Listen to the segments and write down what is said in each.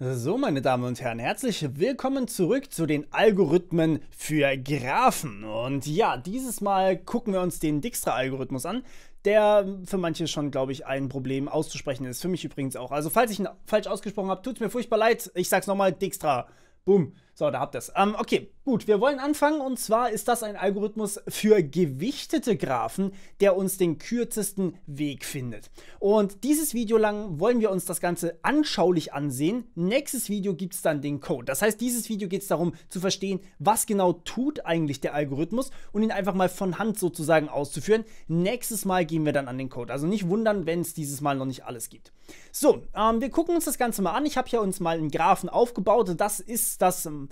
So, meine Damen und Herren, herzlich willkommen zurück zu den Algorithmen für Graphen. Und ja, dieses Mal gucken wir uns den Dijkstra-Algorithmus an, der für manche schon, glaube ich, ein Problem auszusprechen ist. Für mich übrigens auch. Also, falls ich ihn falsch ausgesprochen habe, tut es mir furchtbar leid. Ich sag's nochmal: Dijkstra. Boom. So, da habt ihr es. Ähm, okay, gut, wir wollen anfangen und zwar ist das ein Algorithmus für gewichtete Graphen, der uns den kürzesten Weg findet. Und dieses Video lang wollen wir uns das Ganze anschaulich ansehen. Nächstes Video gibt es dann den Code. Das heißt, dieses Video geht es darum zu verstehen, was genau tut eigentlich der Algorithmus und ihn einfach mal von Hand sozusagen auszuführen. Nächstes Mal gehen wir dann an den Code. Also nicht wundern, wenn es dieses Mal noch nicht alles gibt. So, ähm, wir gucken uns das Ganze mal an. Ich habe hier uns mal einen Graphen aufgebaut. Das ist das ähm,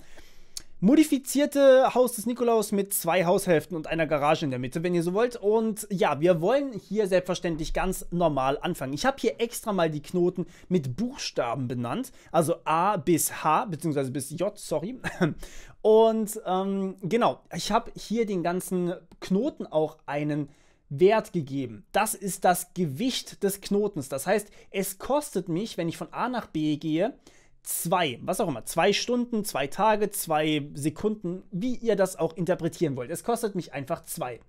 modifizierte Haus des Nikolaus mit zwei Haushälften und einer Garage in der Mitte, wenn ihr so wollt. Und ja, wir wollen hier selbstverständlich ganz normal anfangen. Ich habe hier extra mal die Knoten mit Buchstaben benannt, also A bis H, beziehungsweise bis J, sorry. Und ähm, genau, ich habe hier den ganzen Knoten auch einen Wert gegeben. Das ist das Gewicht des Knotens. Das heißt, es kostet mich, wenn ich von A nach B gehe, zwei, was auch immer, zwei Stunden, zwei Tage, zwei Sekunden, wie ihr das auch interpretieren wollt. Es kostet mich einfach zwei.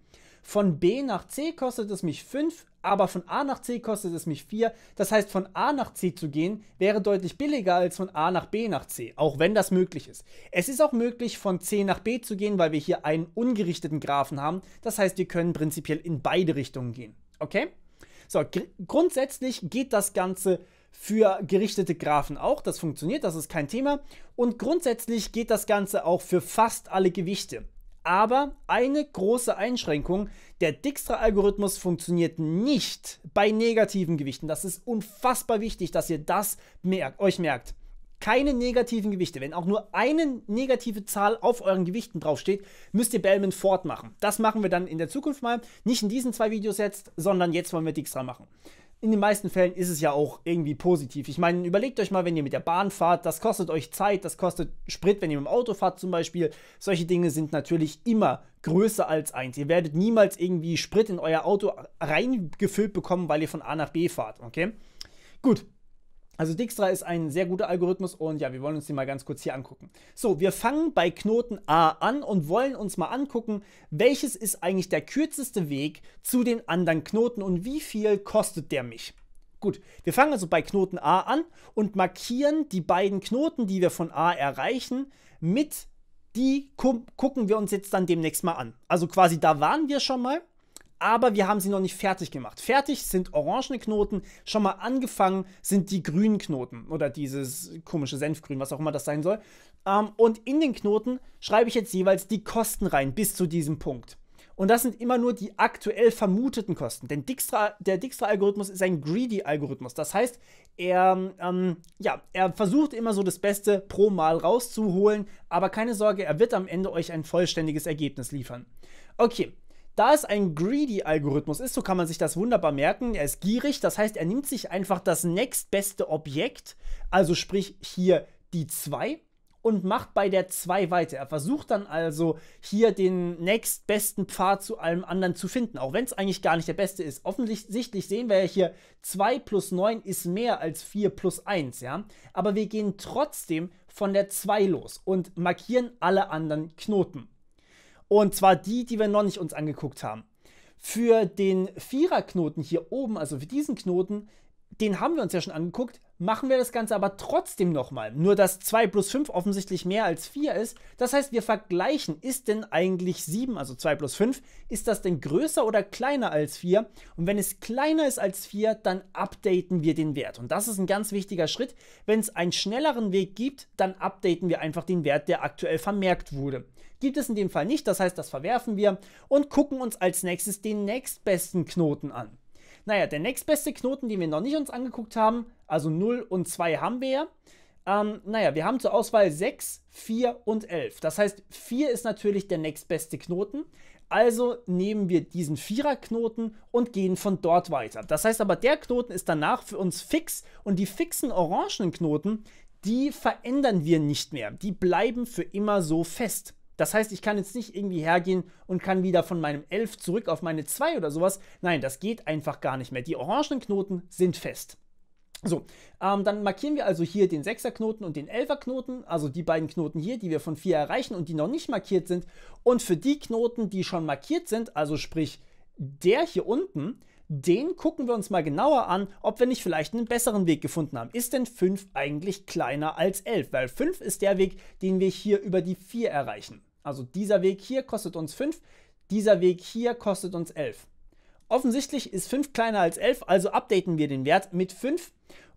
Von B nach C kostet es mich 5, aber von A nach C kostet es mich 4. Das heißt, von A nach C zu gehen wäre deutlich billiger als von A nach B nach C, auch wenn das möglich ist. Es ist auch möglich, von C nach B zu gehen, weil wir hier einen ungerichteten Graphen haben. Das heißt, wir können prinzipiell in beide Richtungen gehen. Okay? So, gr grundsätzlich geht das Ganze für gerichtete Graphen auch. Das funktioniert, das ist kein Thema. Und grundsätzlich geht das Ganze auch für fast alle Gewichte. Aber eine große Einschränkung, der Dijkstra-Algorithmus funktioniert nicht bei negativen Gewichten. Das ist unfassbar wichtig, dass ihr das merkt, euch merkt. Keine negativen Gewichte. Wenn auch nur eine negative Zahl auf euren Gewichten draufsteht, müsst ihr Bellman fortmachen. Das machen wir dann in der Zukunft mal. Nicht in diesen zwei Videos jetzt, sondern jetzt wollen wir Dijkstra machen in den meisten Fällen ist es ja auch irgendwie positiv. Ich meine, überlegt euch mal, wenn ihr mit der Bahn fahrt, das kostet euch Zeit, das kostet Sprit, wenn ihr mit dem Auto fahrt zum Beispiel. Solche Dinge sind natürlich immer größer als eins. Ihr werdet niemals irgendwie Sprit in euer Auto reingefüllt bekommen, weil ihr von A nach B fahrt, okay? Gut, also Dijkstra ist ein sehr guter Algorithmus und ja, wir wollen uns den mal ganz kurz hier angucken. So, wir fangen bei Knoten A an und wollen uns mal angucken, welches ist eigentlich der kürzeste Weg zu den anderen Knoten und wie viel kostet der mich. Gut, wir fangen also bei Knoten A an und markieren die beiden Knoten, die wir von A erreichen, mit die gucken wir uns jetzt dann demnächst mal an. Also quasi da waren wir schon mal aber wir haben sie noch nicht fertig gemacht. Fertig sind orangene Knoten, schon mal angefangen sind die grünen Knoten oder dieses komische Senfgrün, was auch immer das sein soll. Ähm, und in den Knoten schreibe ich jetzt jeweils die Kosten rein bis zu diesem Punkt. Und das sind immer nur die aktuell vermuteten Kosten. Denn Dijkstra, der Dijkstra-Algorithmus ist ein Greedy-Algorithmus. Das heißt, er, ähm, ja, er versucht immer so das Beste pro Mal rauszuholen. Aber keine Sorge, er wird am Ende euch ein vollständiges Ergebnis liefern. Okay, da es ein Greedy-Algorithmus ist, so kann man sich das wunderbar merken. Er ist gierig, das heißt, er nimmt sich einfach das nächstbeste Objekt, also sprich hier die 2, und macht bei der 2 weiter. Er versucht dann also hier den nächstbesten Pfad zu allem anderen zu finden, auch wenn es eigentlich gar nicht der beste ist. Offensichtlich sehen wir ja hier, 2 plus 9 ist mehr als 4 plus 1, ja. Aber wir gehen trotzdem von der 2 los und markieren alle anderen Knoten. Und zwar die, die wir noch nicht uns angeguckt haben. Für den Viererknoten hier oben, also für diesen Knoten, den haben wir uns ja schon angeguckt, machen wir das Ganze aber trotzdem nochmal. Nur, dass 2 plus 5 offensichtlich mehr als 4 ist. Das heißt, wir vergleichen, ist denn eigentlich 7, also 2 plus 5, ist das denn größer oder kleiner als 4? Und wenn es kleiner ist als 4, dann updaten wir den Wert. Und das ist ein ganz wichtiger Schritt. Wenn es einen schnelleren Weg gibt, dann updaten wir einfach den Wert, der aktuell vermerkt wurde. Gibt es in dem Fall nicht, das heißt, das verwerfen wir und gucken uns als nächstes den nächstbesten Knoten an. Naja, der nächstbeste Knoten, den wir noch nicht uns angeguckt haben, also 0 und 2 haben wir ja. Ähm, naja, wir haben zur Auswahl 6, 4 und 11. Das heißt, 4 ist natürlich der nächstbeste Knoten. Also nehmen wir diesen Viererknoten und gehen von dort weiter. Das heißt aber, der Knoten ist danach für uns fix und die fixen orangenen Knoten, die verändern wir nicht mehr. Die bleiben für immer so fest. Das heißt, ich kann jetzt nicht irgendwie hergehen und kann wieder von meinem 11 zurück auf meine 2 oder sowas. Nein, das geht einfach gar nicht mehr. Die orangenen Knoten sind fest. So, ähm, dann markieren wir also hier den 6er Knoten und den 11er Knoten, also die beiden Knoten hier, die wir von 4 erreichen und die noch nicht markiert sind. Und für die Knoten, die schon markiert sind, also sprich der hier unten, den gucken wir uns mal genauer an, ob wir nicht vielleicht einen besseren Weg gefunden haben. Ist denn 5 eigentlich kleiner als 11? Weil 5 ist der Weg, den wir hier über die 4 erreichen. Also dieser Weg hier kostet uns 5, dieser Weg hier kostet uns 11. Offensichtlich ist 5 kleiner als 11, also updaten wir den Wert mit 5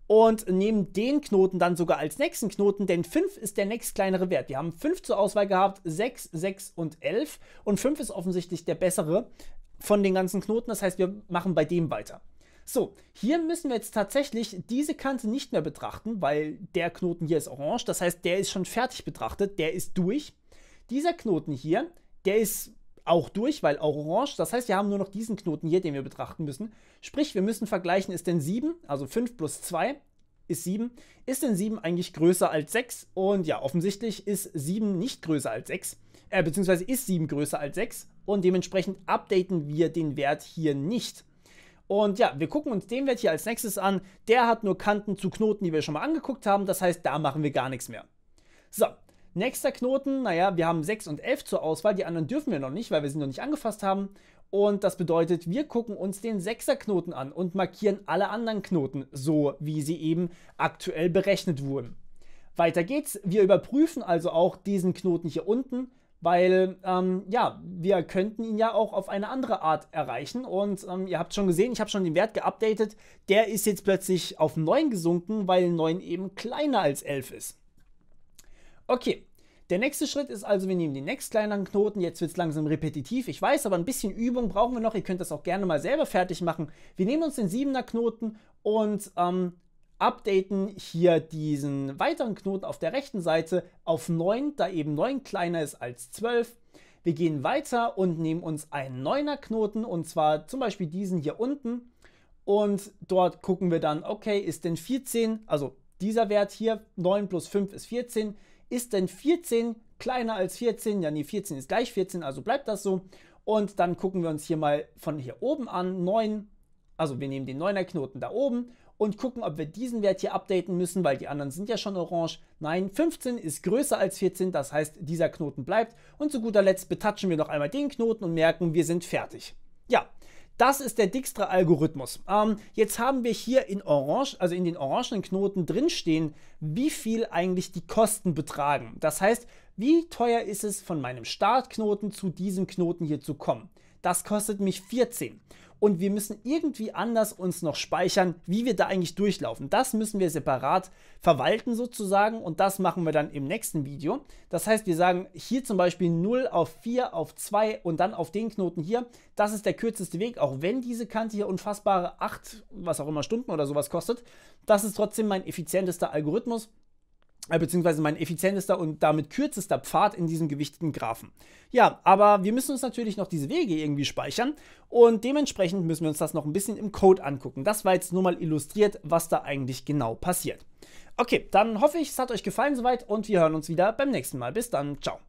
und nehmen den Knoten dann sogar als nächsten Knoten, denn 5 ist der nächstkleinere Wert. Wir haben 5 zur Auswahl gehabt, 6, 6 und 11 und 5 ist offensichtlich der bessere von den ganzen Knoten, das heißt, wir machen bei dem weiter. So, hier müssen wir jetzt tatsächlich diese Kante nicht mehr betrachten, weil der Knoten hier ist orange, das heißt, der ist schon fertig betrachtet, der ist durch. Dieser Knoten hier, der ist auch durch, weil auch orange. Das heißt, wir haben nur noch diesen Knoten hier, den wir betrachten müssen. Sprich, wir müssen vergleichen, ist denn 7, also 5 plus 2 ist 7. Ist denn 7 eigentlich größer als 6? Und ja, offensichtlich ist 7 nicht größer als 6, äh, beziehungsweise ist 7 größer als 6 und dementsprechend updaten wir den Wert hier nicht. Und ja, wir gucken uns den Wert hier als nächstes an. Der hat nur Kanten zu Knoten, die wir schon mal angeguckt haben. Das heißt, da machen wir gar nichts mehr. So, Nächster Knoten, naja, wir haben 6 und 11 zur Auswahl, die anderen dürfen wir noch nicht, weil wir sie noch nicht angefasst haben. Und das bedeutet, wir gucken uns den 6er Knoten an und markieren alle anderen Knoten, so wie sie eben aktuell berechnet wurden. Weiter geht's, wir überprüfen also auch diesen Knoten hier unten, weil ähm, ja, wir könnten ihn ja auch auf eine andere Art erreichen. Und ähm, ihr habt schon gesehen, ich habe schon den Wert geupdatet, der ist jetzt plötzlich auf 9 gesunken, weil 9 eben kleiner als 11 ist. Okay, der nächste Schritt ist also, wir nehmen den nächst kleineren Knoten. Jetzt wird es langsam repetitiv. Ich weiß, aber ein bisschen Übung brauchen wir noch. Ihr könnt das auch gerne mal selber fertig machen. Wir nehmen uns den 7er Knoten und ähm, updaten hier diesen weiteren Knoten auf der rechten Seite auf 9, da eben 9 kleiner ist als 12. Wir gehen weiter und nehmen uns einen 9er Knoten und zwar zum Beispiel diesen hier unten. Und dort gucken wir dann, okay, ist denn 14, also dieser Wert hier, 9 plus 5 ist 14, ist denn 14 kleiner als 14? Ja, nee, 14 ist gleich 14, also bleibt das so. Und dann gucken wir uns hier mal von hier oben an, 9, also wir nehmen den 9er Knoten da oben und gucken, ob wir diesen Wert hier updaten müssen, weil die anderen sind ja schon orange. Nein, 15 ist größer als 14, das heißt, dieser Knoten bleibt. Und zu guter Letzt betatschen wir noch einmal den Knoten und merken, wir sind fertig. Ja, das ist der Dijkstra-Algorithmus. Ähm, jetzt haben wir hier in Orange, also in den orangenen Knoten drinstehen, wie viel eigentlich die Kosten betragen. Das heißt, wie teuer ist es, von meinem Startknoten zu diesem Knoten hier zu kommen. Das kostet mich 14 und wir müssen irgendwie anders uns noch speichern, wie wir da eigentlich durchlaufen. Das müssen wir separat verwalten sozusagen und das machen wir dann im nächsten Video. Das heißt, wir sagen hier zum Beispiel 0 auf 4 auf 2 und dann auf den Knoten hier. Das ist der kürzeste Weg, auch wenn diese Kante hier unfassbare 8, was auch immer Stunden oder sowas kostet. Das ist trotzdem mein effizientester Algorithmus. Äh, beziehungsweise mein effizientester und damit kürzester Pfad in diesem gewichteten Graphen. Ja, aber wir müssen uns natürlich noch diese Wege irgendwie speichern und dementsprechend müssen wir uns das noch ein bisschen im Code angucken. Das war jetzt nur mal illustriert, was da eigentlich genau passiert. Okay, dann hoffe ich, es hat euch gefallen soweit und wir hören uns wieder beim nächsten Mal. Bis dann, ciao.